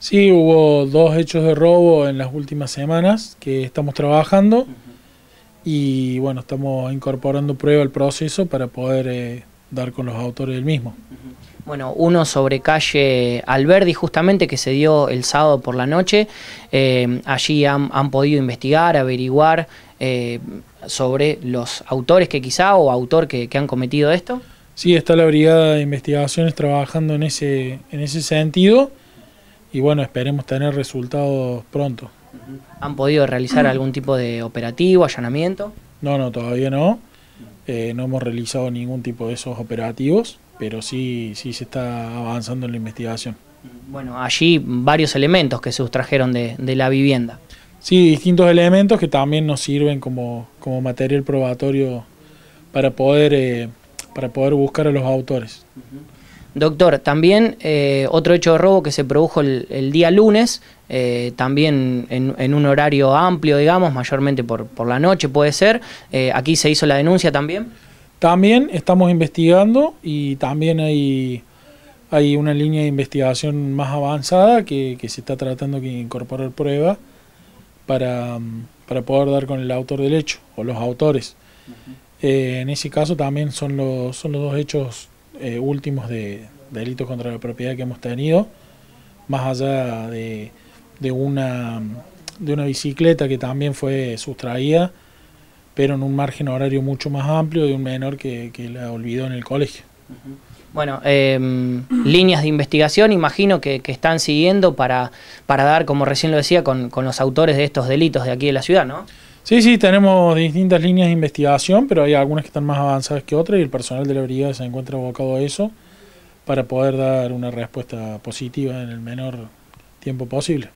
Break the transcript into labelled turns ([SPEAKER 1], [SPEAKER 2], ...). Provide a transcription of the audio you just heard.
[SPEAKER 1] Sí, hubo dos hechos de robo en las últimas semanas que estamos trabajando y bueno, estamos incorporando prueba al proceso para poder eh, dar con los autores del mismo.
[SPEAKER 2] Bueno, uno sobre calle Alberdi, justamente que se dio el sábado por la noche. Eh, allí han, podido investigar, averiguar eh, sobre los autores que quizá o autor que, han cometido esto.
[SPEAKER 1] Sí, está la Brigada de Investigaciones trabajando en ese, en ese sentido y bueno, esperemos tener resultados pronto. ¿Han podido realizar mm. algún tipo de operativo, allanamiento? No, no, todavía no. Eh, no hemos realizado ningún tipo de esos operativos, pero sí, sí se está avanzando en la investigación. Bueno, allí varios elementos que se sustrajeron de, la vivienda. Sí, distintos elementos que también nos sirven como, material probatorio para poder, eh, para poder buscar a los autores. Doctor, también eh, otro hecho de robo que se produjo el,
[SPEAKER 2] día lunes, eh, también en, un horario amplio, digamos, mayormente por,
[SPEAKER 1] la noche puede ser. Eh, aquí se hizo la denuncia también. También estamos investigando y también hay, hay una línea de investigación más avanzada que, se está tratando de incorporar pruebas para, poder dar con el autor del hecho o los autores. en ese caso también son los, son los dos hechos eh, últimos de delitos contra la propiedad que hemos tenido, más allá de, de, una, de una bicicleta que también fue sustraída, pero en un margen horario mucho más amplio de un menor que, la olvidó en el colegio. Bueno, em, líneas de investigación imagino que, están siguiendo
[SPEAKER 2] para, dar, como recién lo decía, con, con los autores de estos delitos de aquí de la ciudad, ¿no? Sí,
[SPEAKER 1] sí, tenemos distintas líneas de investigación, pero hay algunas que están más avanzadas que otras y el personal de la brigada se encuentra abocado a eso para poder dar una respuesta positiva en el menor tiempo posible.